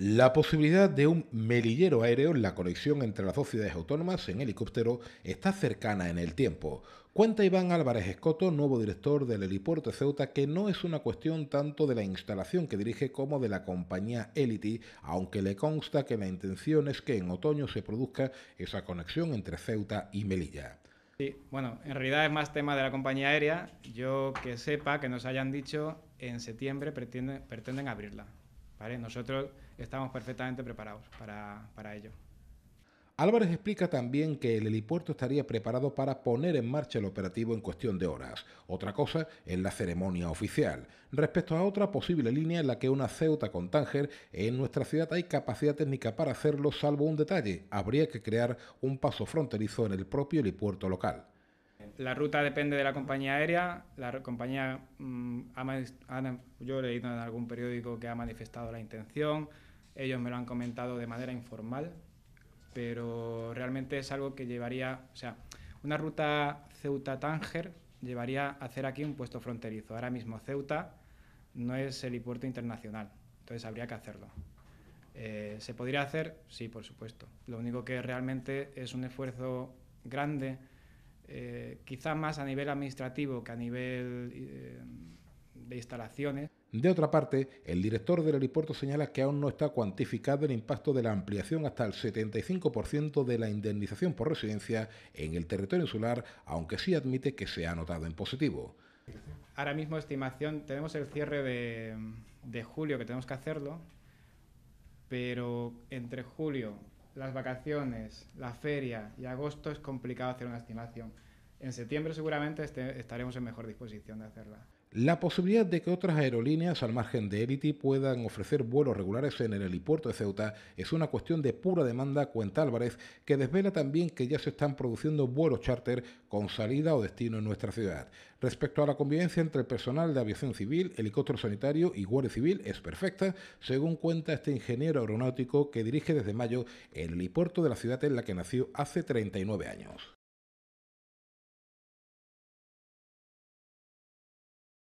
La posibilidad de un melillero aéreo en la conexión entre las dos ciudades autónomas en helicóptero está cercana en el tiempo. Cuenta Iván Álvarez Escoto, nuevo director del helipuerto Ceuta, que no es una cuestión tanto de la instalación que dirige como de la compañía Elity, aunque le consta que la intención es que en otoño se produzca esa conexión entre Ceuta y Melilla. Sí, bueno, en realidad es más tema de la compañía aérea. Yo que sepa, que nos hayan dicho, en septiembre pretenden abrirla. Nosotros estamos perfectamente preparados para, para ello. Álvarez explica también que el helipuerto estaría preparado para poner en marcha el operativo en cuestión de horas. Otra cosa es la ceremonia oficial. Respecto a otra posible línea en la que una Ceuta con Tánger, en nuestra ciudad hay capacidad técnica para hacerlo, salvo un detalle: habría que crear un paso fronterizo en el propio helipuerto local la ruta depende de la compañía aérea. La compañía mm, yo he leído en algún periódico que ha manifestado la intención. Ellos me lo han comentado de manera informal, pero realmente es algo que llevaría, o sea, una ruta Ceuta-Tánger llevaría a hacer aquí un puesto fronterizo. Ahora mismo Ceuta no es el helipuerto internacional, entonces habría que hacerlo. Eh, ¿Se podría hacer? Sí, por supuesto. Lo único que realmente es un esfuerzo grande quizás eh, quizá más a nivel administrativo que a nivel eh, de instalaciones. De otra parte, el director del aeropuerto señala que aún no está cuantificado el impacto de la ampliación hasta el 75% de la indemnización por residencia en el territorio insular, aunque sí admite que se ha notado en positivo. Ahora mismo, estimación, tenemos el cierre de julio, que tenemos que hacerlo, pero entre julio las vacaciones, la feria y agosto es complicado hacer una estimación en septiembre seguramente este, estaremos en mejor disposición de hacerla. La posibilidad de que otras aerolíneas al margen de Elity puedan ofrecer vuelos regulares en el helipuerto de Ceuta es una cuestión de pura demanda, cuenta Álvarez, que desvela también que ya se están produciendo vuelos charter con salida o destino en nuestra ciudad. Respecto a la convivencia entre el personal de aviación civil, helicóptero sanitario y guardia civil es perfecta, según cuenta este ingeniero aeronáutico que dirige desde mayo el helipuerto de la ciudad en la que nació hace 39 años.